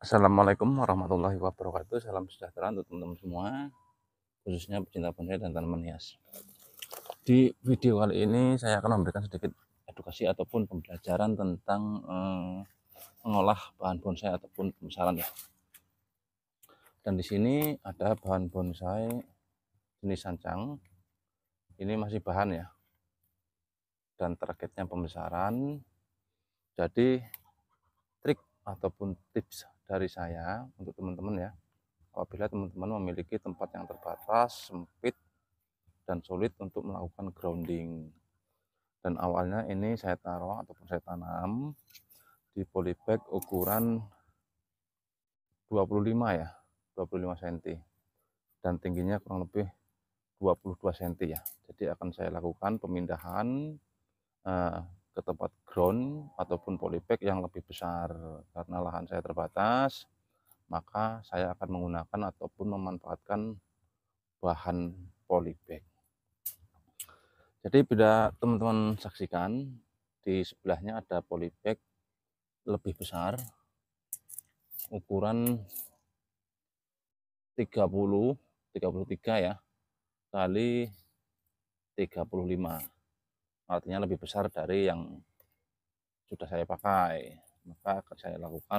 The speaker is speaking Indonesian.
Assalamualaikum warahmatullahi wabarakatuh. Salam sejahtera untuk teman-teman semua, khususnya pecinta bonsai dan tanaman hias. Di video kali ini saya akan memberikan sedikit edukasi ataupun pembelajaran tentang eh, mengolah bahan bonsai ataupun pembesaran ya. Dan di sini ada bahan bonsai jenis sancang. Ini masih bahan ya. Dan targetnya pembesaran. Jadi trik ataupun tips dari saya untuk teman-teman ya apabila teman-teman memiliki tempat yang terbatas sempit dan sulit untuk melakukan grounding dan awalnya ini saya taruh ataupun saya tanam di polybag ukuran 25 ya 25 cm dan tingginya kurang lebih 22 cm ya jadi akan saya lakukan pemindahan eh, ke tempat ground ataupun polybag yang lebih besar karena lahan saya terbatas maka saya akan menggunakan ataupun memanfaatkan bahan polybag jadi bila teman-teman saksikan di sebelahnya ada polybag lebih besar ukuran 30 33 ya kali 35 artinya lebih besar dari yang sudah saya pakai maka akan saya lakukan